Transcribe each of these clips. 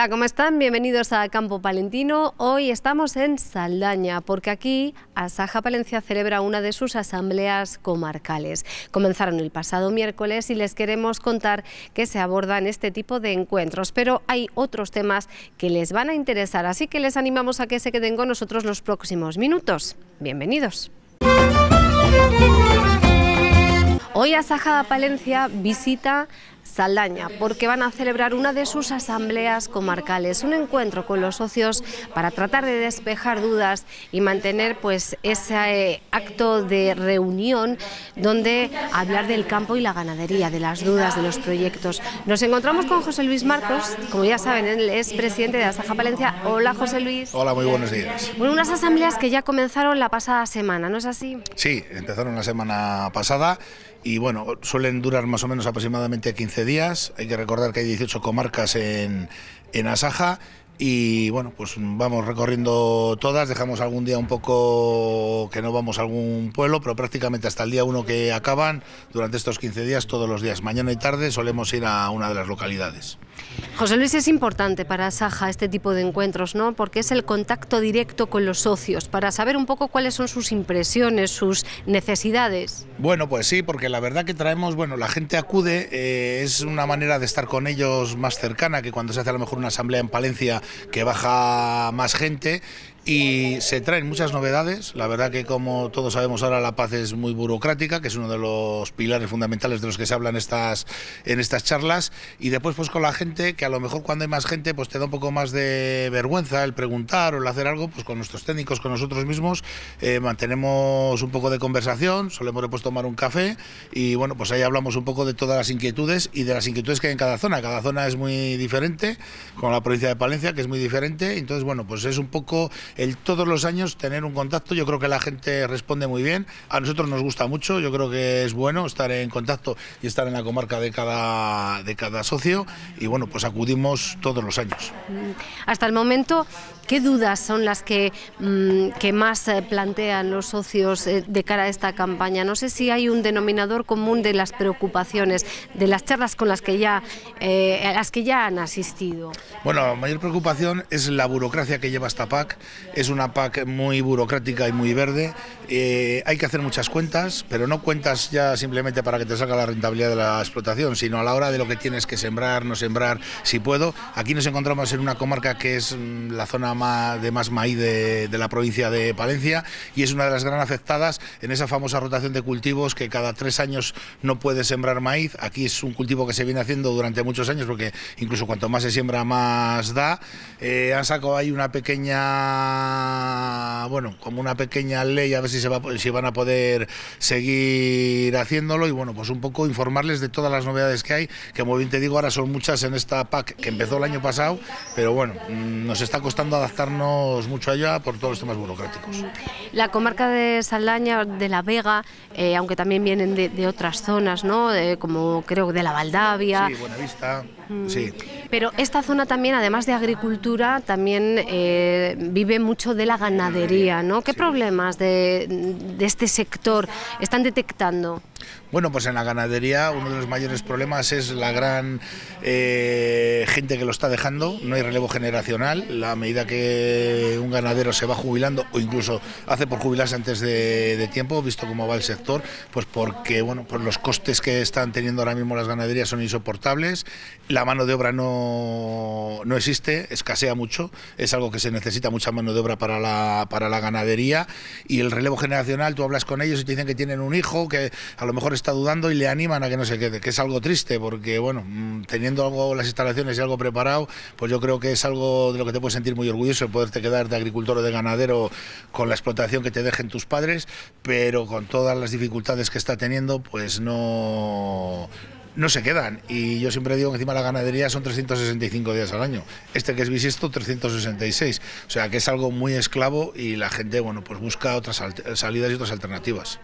Hola, ¿cómo están? Bienvenidos a Campo Palentino. Hoy estamos en Saldaña, porque aquí Asaja Palencia celebra una de sus asambleas comarcales. Comenzaron el pasado miércoles y les queremos contar que se abordan este tipo de encuentros, pero hay otros temas que les van a interesar, así que les animamos a que se queden con nosotros los próximos minutos. Bienvenidos. Hoy Asaja Palencia visita Saldaña, porque van a celebrar una de sus asambleas comarcales, un encuentro con los socios para tratar de despejar dudas y mantener pues ese eh, acto de reunión donde hablar del campo y la ganadería, de las dudas, de los proyectos. Nos encontramos con José Luis Marcos, como ya saben, él es presidente de Asaja Palencia. Hola José Luis. Hola, muy buenos días. Bueno, unas asambleas que ya comenzaron la pasada semana, ¿no es así? Sí, empezaron la semana pasada y bueno, suelen durar más o menos aproximadamente 15 días. Hay que recordar que hay 18 comarcas en, en Asaja y bueno, pues vamos recorriendo todas, dejamos algún día un poco que no vamos a algún pueblo, pero prácticamente hasta el día uno que acaban, durante estos 15 días, todos los días, mañana y tarde, solemos ir a una de las localidades. José Luis, es importante para Saja este tipo de encuentros, ¿no? Porque es el contacto directo con los socios, para saber un poco cuáles son sus impresiones, sus necesidades. Bueno, pues sí, porque la verdad que traemos, bueno, la gente acude, eh, es una manera de estar con ellos más cercana que cuando se hace a lo mejor una asamblea en Palencia que baja más gente y se traen muchas novedades. La verdad que como todos sabemos ahora la paz es muy burocrática, que es uno de los pilares fundamentales de los que se hablan estas, en estas charlas. Y después pues con la gente, que a lo mejor cuando hay más gente pues te da un poco más de vergüenza el preguntar o el hacer algo, pues con nuestros técnicos, con nosotros mismos, eh, mantenemos un poco de conversación, solemos después pues, tomar un café y bueno, pues ahí hablamos un poco de todas las inquietudes y de las inquietudes que hay en cada zona. Cada zona es muy diferente, como la provincia de Palencia, que es muy diferente. Entonces bueno, pues es un poco todos los años tener un contacto, yo creo que la gente responde muy bien, a nosotros nos gusta mucho, yo creo que es bueno estar en contacto y estar en la comarca de cada, de cada socio y bueno, pues acudimos todos los años. Mm. Hasta el momento, ¿qué dudas son las que, mm, que más eh, plantean los socios eh, de cara a esta campaña? No sé si hay un denominador común de las preocupaciones, de las charlas con las que ya, eh, las que ya han asistido. Bueno, la mayor preocupación es la burocracia que lleva esta PAC es una PAC muy burocrática y muy verde. Eh, hay que hacer muchas cuentas, pero no cuentas ya simplemente para que te salga la rentabilidad de la explotación, sino a la hora de lo que tienes que sembrar, no sembrar, si puedo. Aquí nos encontramos en una comarca que es mm, la zona de más maíz de, la provincia de Palencia y es una de las gran afectadas en esa famosa rotación de cultivos que cada tres años no puede sembrar maíz. Aquí es un cultivo que se viene haciendo durante muchos años porque incluso cuanto más se siembra más da. Eh, han sacado ahí una pequeña bueno como una pequeña ley a ver si se van a poder seguir haciéndolo y bueno pues un poco informarles de todas las novedades que hay que como bien te digo ahora son muchas en esta PAC que empezó el año pasado pero bueno mm, nos está costando adaptarnos mucho allá por todos los temas burocráticos. La comarca de Saldaña, de La Vega, eh, aunque también vienen de, otras zonas, ¿no? Eh, como creo de la Valdavia. Sí, Buenavista, sí. Mm. Pero esta zona también, además de agricultura, también eh, vive mucho de la ganadería, ¿no? ¿Qué problemas de este sector están detectando? Bueno, pues en la ganadería uno de los mayores problemas es la gran eh, gente que lo está dejando, no hay relevo generacional, la medida que un ganadero se va jubilando o incluso hace por jubilarse antes de, tiempo, visto cómo va el sector, pues porque bueno, pues los costes que están teniendo ahora mismo las ganaderías son insoportables, la mano de obra no, no existe, escasea mucho, es algo que se necesita mucha mano de obra para la, para la ganadería y el relevo generacional, tú hablas con ellos y te dicen que tienen un hijo, que a lo mejor está dudando y le animan a que no se quede, que es algo triste porque, bueno, mm, teniendo algo, las instalaciones y algo preparado, pues yo creo que es algo de lo que te puedes sentir muy orgulloso, poderte quedar de agricultor o de ganadero con la explotación que te dejen tus padres, pero con todas las dificultades que está teniendo, pues no no se quedan. Y yo siempre digo que encima la ganadería son 365 días al año. Este que es bisiesto, 366. O sea que es algo muy esclavo y la gente, bueno, pues busca otras salidas y otras alternativas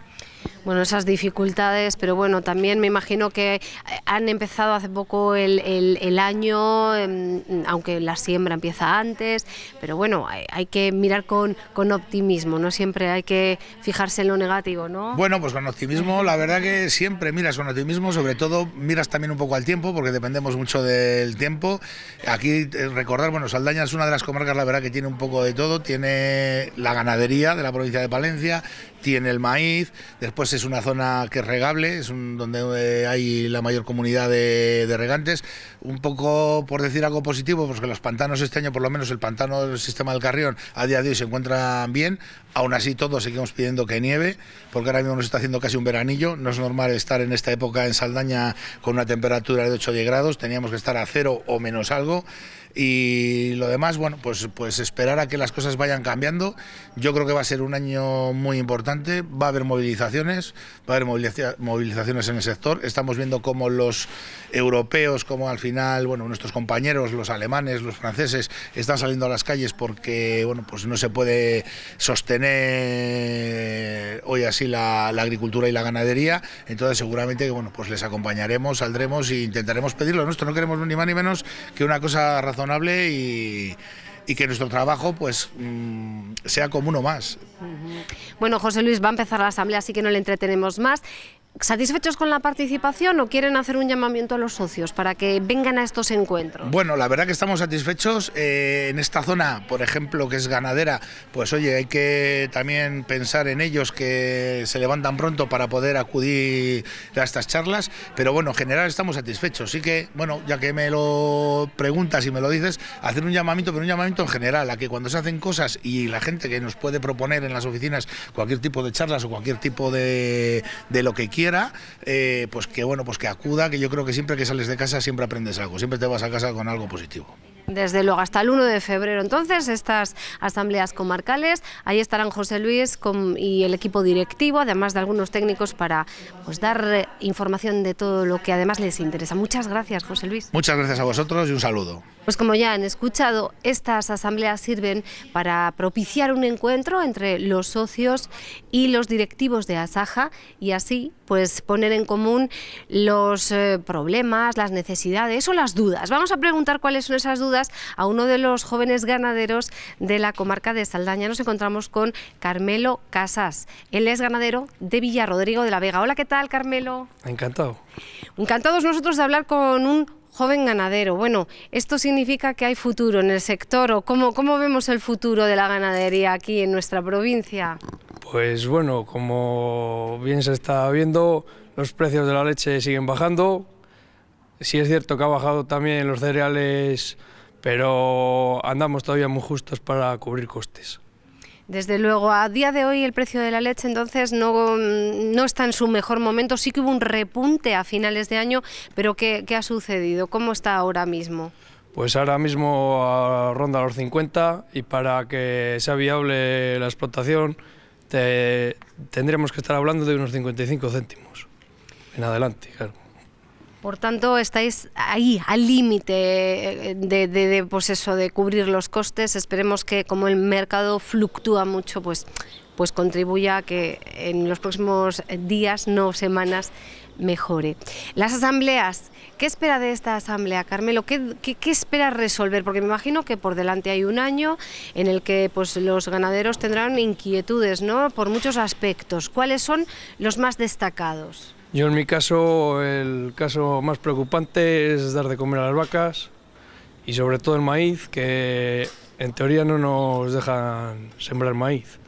bueno, esas dificultades, pero bueno, también me imagino que han empezado hace poco el, año, em, aunque la siembra empieza antes, pero bueno, hay, que mirar con, con, optimismo, no siempre hay que fijarse en lo negativo, ¿no? Bueno, pues con optimismo, la verdad que siempre miras con optimismo, sobre todo miras también un poco al tiempo, porque dependemos mucho del tiempo. Aquí eh, recordar, bueno, Saldaña es una de las comarcas, la verdad que tiene un poco de todo, tiene la ganadería de la provincia de Palencia, tiene el maíz, después es una zona que es regable, es donde hay la mayor comunidad de, regantes. Un poco, por decir algo positivo, porque pues los pantanos este año, por lo menos el pantano del sistema del Carrión, a día de hoy se encuentran bien. Aún así, todos seguimos pidiendo que nieve, porque ahora mismo nos está haciendo casi un veranillo. No es normal estar en esta época en Saldaña con una temperatura de 8 o grados, teníamos que estar a cero o menos algo. Y lo demás, bueno, pues, pues esperar a que las cosas vayan cambiando. Yo creo que va a ser un año muy importante. Va a haber movilizaciones, va a haber movilizaciones en el sector. Estamos viendo cómo los europeos, como al final, bueno, nuestros compañeros, los alemanes, los franceses, están saliendo a las calles porque, bueno, pues no se puede sostener hoy así la, agricultura y la ganadería. Entonces, seguramente, bueno, pues les acompañaremos, saldremos e intentaremos pedirlo nuestro. No queremos ni más ni menos que una cosa razonable y, que nuestro trabajo pues mm, sea como uno más. Bueno, José Luis va a empezar la asamblea, así que no le entretenemos más. ¿Satisfechos con la participación o quieren hacer un llamamiento a los socios para que vengan a estos encuentros? Bueno, la verdad que estamos satisfechos. Eh, en esta zona, por ejemplo, que es ganadera, pues oye, hay que también pensar en ellos que se levantan pronto para poder acudir a estas charlas. Pero bueno, en general estamos satisfechos. Sí que, bueno, ya que me lo preguntas y me lo dices, hacer un llamamiento, pero un llamamiento en general, a que cuando se hacen cosas y la gente que nos puede proponer en las oficinas cualquier tipo de charlas o cualquier tipo de lo que quiera, eh, pues que bueno, pues que acuda, que yo creo que siempre que sales de casa siempre aprendes algo, siempre te vas a casa con algo positivo. Desde luego, hasta el 1 de febrero. Entonces, estas asambleas comarcales, ahí estarán José Luis y el equipo directivo, además de algunos técnicos, para pues, dar eh, información de todo lo que además les interesa. Muchas gracias, José Luis. Muchas gracias a vosotros y un saludo. Pues como ya han escuchado, estas asambleas sirven para propiciar un encuentro entre los socios y los directivos de Asaja y así pues poner en común los eh, problemas, las necesidades o las dudas. Vamos a preguntar cuáles son esas dudas a uno de los jóvenes ganaderos de la comarca de Saldaña. Nos encontramos con Carmelo Casas. Él es ganadero de Villa Rodrigo de la Vega. Hola, ¿qué tal, Carmelo? Encantado. Encantados nosotros de hablar con un joven ganadero. Bueno, ¿esto significa que hay futuro en el sector o cómo, cómo vemos el futuro de la ganadería aquí en nuestra provincia? Pues bueno, como bien se está viendo, los precios de la leche siguen bajando. ...si es cierto que ha bajado también los cereales pero andamos todavía muy justos para cubrir costes. Desde luego, a día de hoy el precio de la leche entonces no, no está en su mejor momento. Sí que hubo un repunte a finales de año, pero ¿qué, qué ha sucedido? ¿Cómo está ahora mismo? Pues ahora mismo ronda los 50 y para que sea viable la explotación te, tendremos que estar hablando de unos 55 céntimos en adelante, claro. Por tanto, estáis ahí, al límite eh, de, pues eso, de cubrir los costes. Esperemos que como el mercado fluctúa mucho, pues, pues contribuya a que en los próximos días, no semanas, mejore. Las asambleas, ¿qué espera de esta asamblea, Carmelo? ¿Qué, qué, qué espera resolver? Porque me imagino que por delante hay un año en el que pues, los ganaderos tendrán inquietudes ¿no? por muchos aspectos. ¿Cuáles son los más destacados? Yo en mi caso, el caso más preocupante es dar de comer a las vacas y sobre todo el maíz, que en teoría no nos dejan sembrar maíz.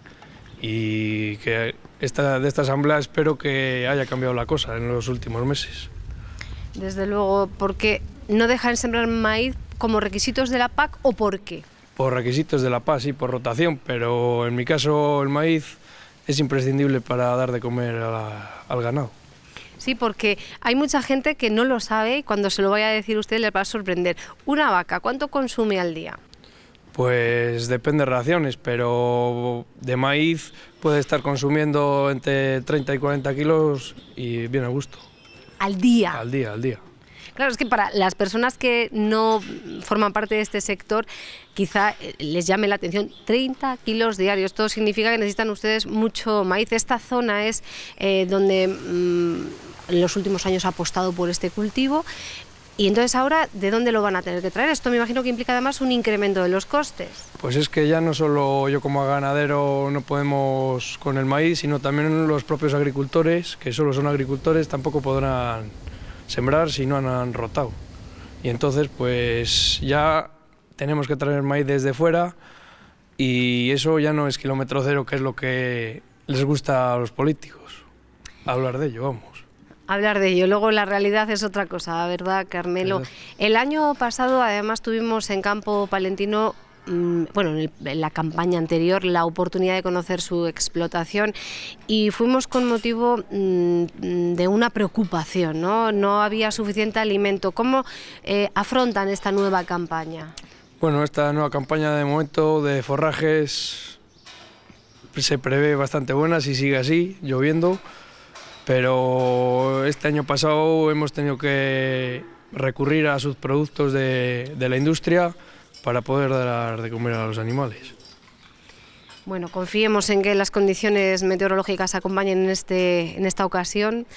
Y que esta, de esta asamblea espero que haya cambiado la cosa en los últimos meses. Desde luego, ¿por qué no dejan sembrar maíz como requisitos de la PAC o por qué? Por requisitos de la PAC, sí, por rotación, pero en mi caso el maíz es imprescindible para dar de comer al ganado. Sí, porque hay mucha gente que no lo sabe y cuando se lo vaya a decir usted le va a sorprender. Una vaca, ¿cuánto consume al día? Pues depende de raciones, pero de maíz puede estar consumiendo entre 30 y 40 kilos y bien a gusto. ¿Al día? Al día, al día. Claro, es que para las personas que no forman parte de este sector, quizá eh, les llame la atención 30 kilos diarios. Esto significa que necesitan ustedes mucho maíz. Esta zona es eh, donde mm, en los últimos años ha apostado por este cultivo. Y entonces ahora, ¿de dónde lo van a tener que traer? Esto me imagino que implica además un incremento de los costes. Pues es que ya no solo yo como ganadero no podemos con el maíz, sino también los propios agricultores, que solo son agricultores, tampoco podrán sembrar si no han rotado. Y entonces pues ya tenemos que traer maíz desde fuera y eso ya no es kilómetro cero, que es lo que les gusta a los políticos. Hablar de ello, vamos hablar de ello. Luego la realidad es otra cosa, ¿verdad, Carmelo? El año pasado además tuvimos en campo palentino Mm, bueno, en, la campaña anterior la oportunidad de conocer su explotación y fuimos con motivo mm, de una preocupación, ¿no? No había suficiente alimento. ¿Cómo eh, afrontan esta nueva campaña? Bueno, esta nueva campaña de momento de forrajes se prevé bastante buena si sigue así, lloviendo, pero este año pasado hemos tenido que recurrir a sus productos de la industria para poder dar de comer a los animales. Bueno, confiemos en que las condiciones meteorológicas acompañen en, este, en esta ocasión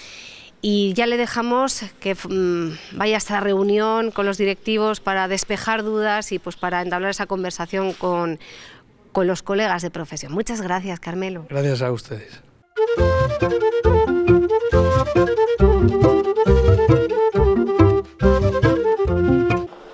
y ya le dejamos que mm, vaya a esta reunión con los directivos para despejar dudas y pues para entablar esa conversación con, con los colegas de profesión. Muchas gracias, Carmelo. Gracias a ustedes.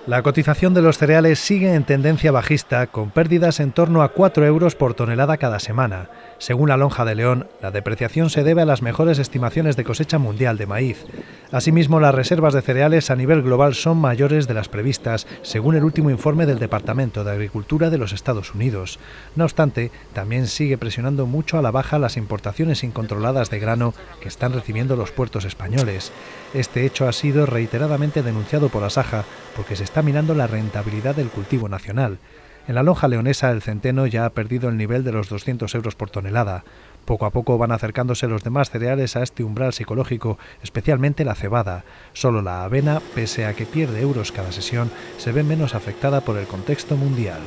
La cotización de los cereales sigue en tendencia bajista, con pérdidas en torno a 4 euros por tonelada cada semana. Según la Lonja de León, la depreciación se debe a las mejores estimaciones de cosecha mundial de maíz. Asimismo, las reservas de cereales a nivel global son mayores de las previstas, según el último informe del Departamento de Agricultura de los Estados Unidos. No obstante, también sigue presionando mucho a la baja las importaciones incontroladas de grano que están recibiendo los puertos españoles. Este hecho ha sido reiteradamente denunciado por la saja, porque se está minando la rentabilidad del cultivo nacional. En la lonja leonesa el centeno ya ha perdido el nivel de los 200 euros por tonelada. Poco a poco van acercándose los demás cereales a este umbral psicológico, especialmente la cebada. Solo la avena, pese a que pierde euros cada sesión, se ve menos afectada por el contexto mundial.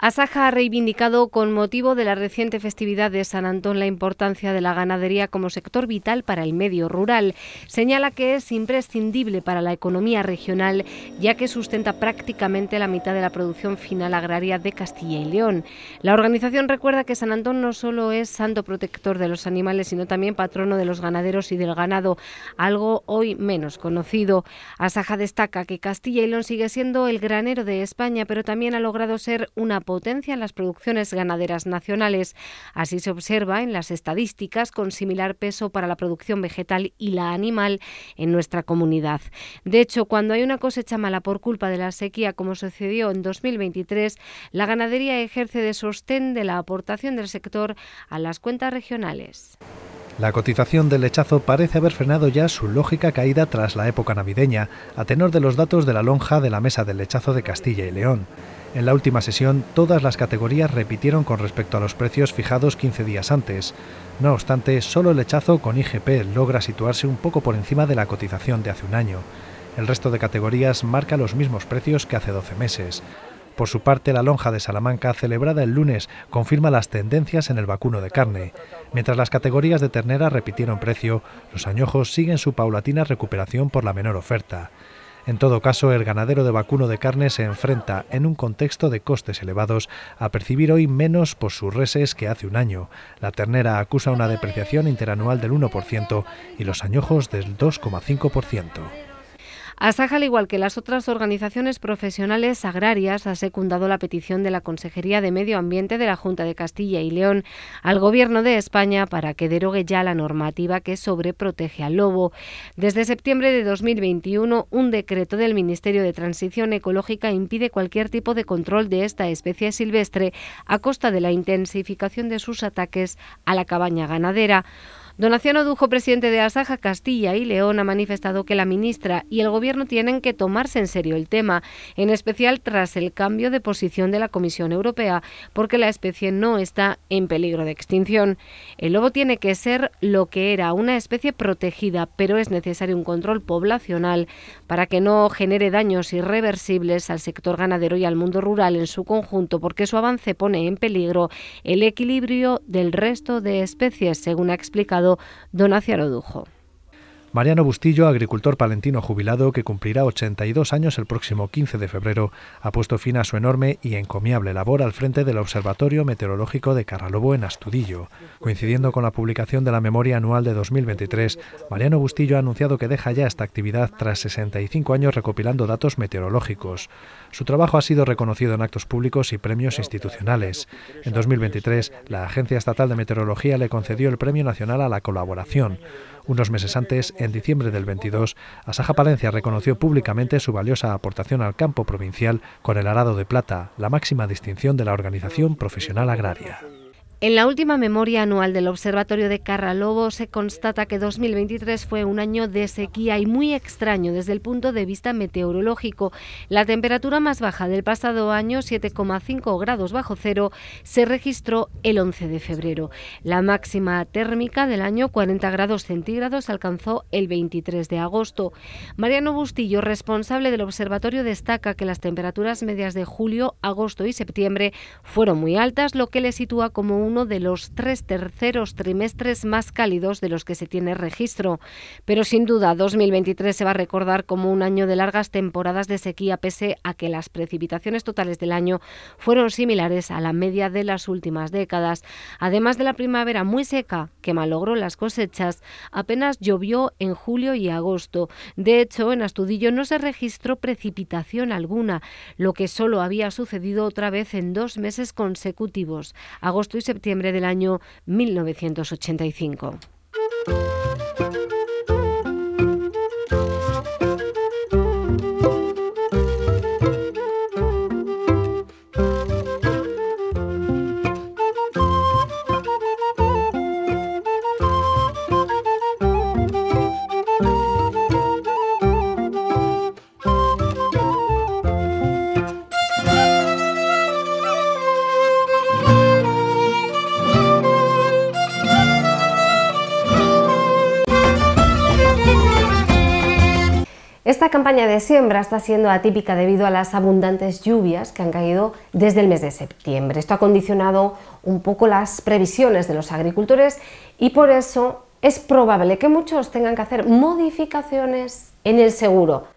Asaja ha reivindicado con motivo de la reciente festividad de San Antón la importancia de la ganadería como sector vital para el medio rural. Señala que es imprescindible para la economía regional, ya que sustenta prácticamente la mitad de la producción final agraria de Castilla y León. La organización recuerda que San Antón no solo es santo protector de los animales, sino también patrono de los ganaderos y del ganado, algo hoy menos conocido. Asaja destaca que Castilla y León sigue siendo el granero de España, pero también ha logrado ser una potencian las producciones ganaderas nacionales. Así se observa en las estadísticas con similar peso para la producción vegetal y la animal en nuestra comunidad. De hecho, cuando hay una cosecha mala por culpa de la sequía, como sucedió en 2023, la ganadería ejerce de sostén de la aportación del sector a las cuentas regionales. La cotización del lechazo parece haber frenado ya su lógica caída tras la época navideña, a tenor de los datos de la lonja de la mesa del lechazo de Castilla y León. En la última sesión, todas las categorías repitieron con respecto a los precios fijados 15 días antes. No obstante, solo el lechazo con IGP logra situarse un poco por encima de la cotización de hace un año. El resto de categorías marca los mismos precios que hace 12 meses. Por su parte, la lonja de Salamanca, celebrada el lunes, confirma las tendencias en el vacuno de carne. Mientras las categorías de ternera repitieron precio, los añojos siguen su paulatina recuperación por la menor oferta. En todo caso, el ganadero de vacuno de carne se enfrenta, en un contexto de costes elevados, a percibir hoy menos por sus reses que hace un año. La ternera acusa una depreciación interanual del 1% y los añojos del 2,5%. Asaja, al igual que las otras organizaciones profesionales agrarias, ha secundado la petición de la Consejería de Medio Ambiente de la Junta de Castilla y León al Gobierno de España para que derogue ya la normativa que sobreprotege al lobo. Desde septiembre de 2021, un decreto del Ministerio de Transición Ecológica impide cualquier tipo de control de esta especie silvestre a costa de la intensificación de sus ataques a la cabaña ganadera. Donación Odujo, presidente de Asaja Castilla y León, ha manifestado que la ministra y el gobierno tienen que tomarse en serio el tema, en especial tras el cambio de posición de la Comisión Europea, porque la especie no está en peligro de extinción. El lobo tiene que ser lo que era, una especie protegida, pero es necesario un control poblacional para que no genere daños irreversibles al sector ganadero y al mundo rural en su conjunto, porque su avance pone en peligro el equilibrio del resto de especies, según ha explicado Donación don Dujo. Mariano Bustillo, agricultor palentino jubilado que cumplirá 82 años el próximo 15 de febrero, ha puesto fin a su enorme y encomiable labor al frente del Observatorio Meteorológico de Carralobo en Astudillo. Coincidiendo con la publicación de la memoria anual de 2023, Mariano Bustillo ha anunciado que deja ya esta actividad tras 65 años recopilando datos meteorológicos. Su trabajo ha sido reconocido en actos públicos y premios institucionales. En 2023, la Agencia Estatal de Meteorología le concedió el Premio Nacional a la Colaboración. Unos meses antes, en diciembre del 22, Asaja Palencia reconoció públicamente su valiosa aportación al campo provincial con el arado de plata, la máxima distinción de la organización profesional agraria. En la última memoria anual del Observatorio de Carralobo se constata que 2023 fue un año de sequía y muy extraño desde el punto de vista meteorológico. La temperatura más baja del pasado año, 7,5 grados bajo cero, se registró el 11 de febrero. La máxima térmica del año, 40 grados centígrados, alcanzó el 23 de agosto. Mariano Bustillo, responsable del observatorio, destaca que las temperaturas medias de julio, agosto y septiembre fueron muy altas, lo que le sitúa como un uno de los tres terceros trimestres más cálidos de los que se tiene registro. Pero sin duda, 2023 se va a recordar como un año de largas temporadas de sequía, pese a que las precipitaciones totales del año fueron similares a la media de las últimas décadas. Además de la primavera muy seca, que malogró las cosechas, apenas llovió en julio y agosto. De hecho, en Astudillo no se registró precipitación alguna, lo que solo había sucedido otra vez en dos meses consecutivos, agosto y septiembre septiembre del año 1985. Esta campaña de siembra está siendo atípica debido a las abundantes lluvias que han caído desde el mes de septiembre. Esto ha condicionado un poco las previsiones de los agricultores y por eso es probable que muchos tengan que hacer modificaciones en el seguro.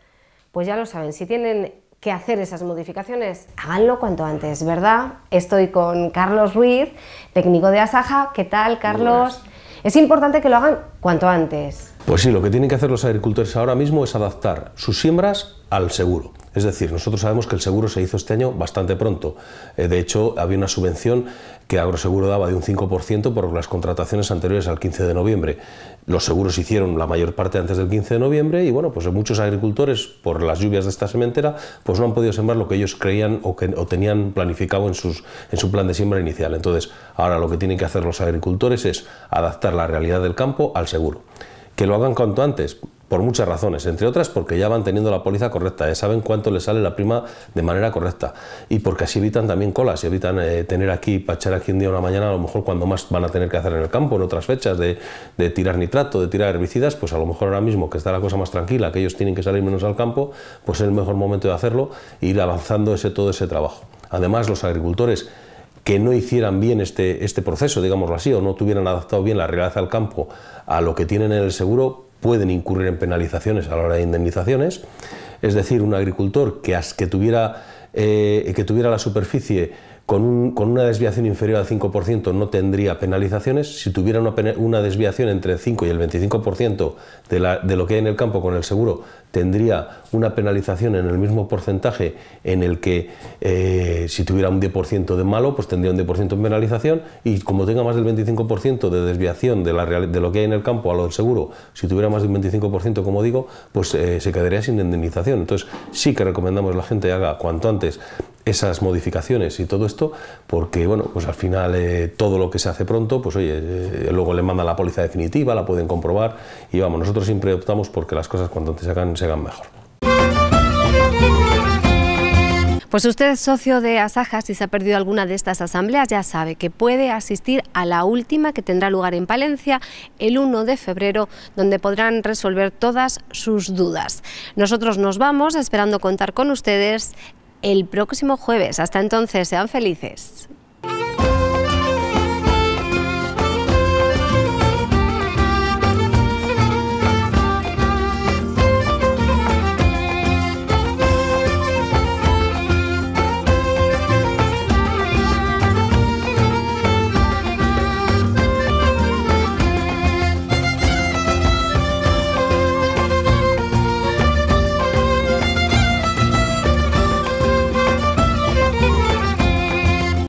Pues ya lo saben, si tienen que hacer esas modificaciones, háganlo cuanto antes, ¿verdad? Estoy con Carlos Ruiz, técnico de Asaja. ¿Qué tal, Carlos? Es importante que lo hagan cuanto antes. Pues sí, lo que tienen que hacer los agricultores ahora mismo es adaptar sus siembras al seguro. Es decir, nosotros sabemos que el seguro se hizo este año bastante pronto. Eh, de hecho, había una subvención que Agroseguro daba de un 5% por las contrataciones anteriores al 15 de noviembre. Los seguros se hicieron la mayor parte antes del 15 de noviembre y bueno, pues muchos agricultores por las lluvias de esta sementera pues no han podido sembrar lo que ellos creían o, que, tenían planificado en, sus, en su plan de siembra inicial. Entonces, ahora lo que tienen que hacer los agricultores es adaptar la realidad del campo al seguro que lo hagan cuanto antes, por muchas razones, entre otras porque ya van teniendo la póliza correcta, ya saben cuánto les sale la prima de manera correcta y porque así evitan también colas y evitan eh, tener aquí, pachar aquí un día o una mañana, a lo mejor cuando más van a tener que hacer en el campo, en otras fechas, de, tirar nitrato, de tirar herbicidas, pues a lo mejor ahora mismo que está la cosa más tranquila, que ellos tienen que salir menos al campo, pues es el mejor momento de hacerlo e ir avanzando ese, todo ese trabajo. Además, los agricultores que no hicieran bien este, este, proceso, digámoslo así, o no tuvieran adaptado bien la realidad al campo a lo que tienen en el seguro, pueden incurrir en penalizaciones a la hora de indemnizaciones. Es decir, un agricultor que, que, tuviera, eh, que tuviera la superficie con, una desviación inferior al 5% no tendría penalizaciones. Si tuviera una, desviación entre el 5 y el 25% de lo que hay en el campo con el seguro, tendría una penalización en el mismo porcentaje en el que eh, si tuviera un 10% de malo, pues tendría un 10% de penalización y como tenga más del 25% de desviación de, la de, lo que hay en el campo a lo del seguro, si tuviera más del 25%, como digo, pues eh, se quedaría sin indemnización. Entonces sí que recomendamos a la gente haga cuanto antes esas modificaciones y todo esto, porque bueno, pues al final eh, todo lo que se hace pronto, pues oye, luego le manda la póliza definitiva, la pueden comprobar y vamos, nosotros siempre optamos porque las cosas cuanto antes se mejor. Pues usted socio de Asaja, si se ha perdido alguna de estas asambleas, ya sabe que puede asistir a la última que tendrá lugar en Palencia el 1 de febrero, donde podrán resolver todas sus dudas. Nosotros nos vamos esperando contar con ustedes el próximo jueves. Hasta entonces, sean felices.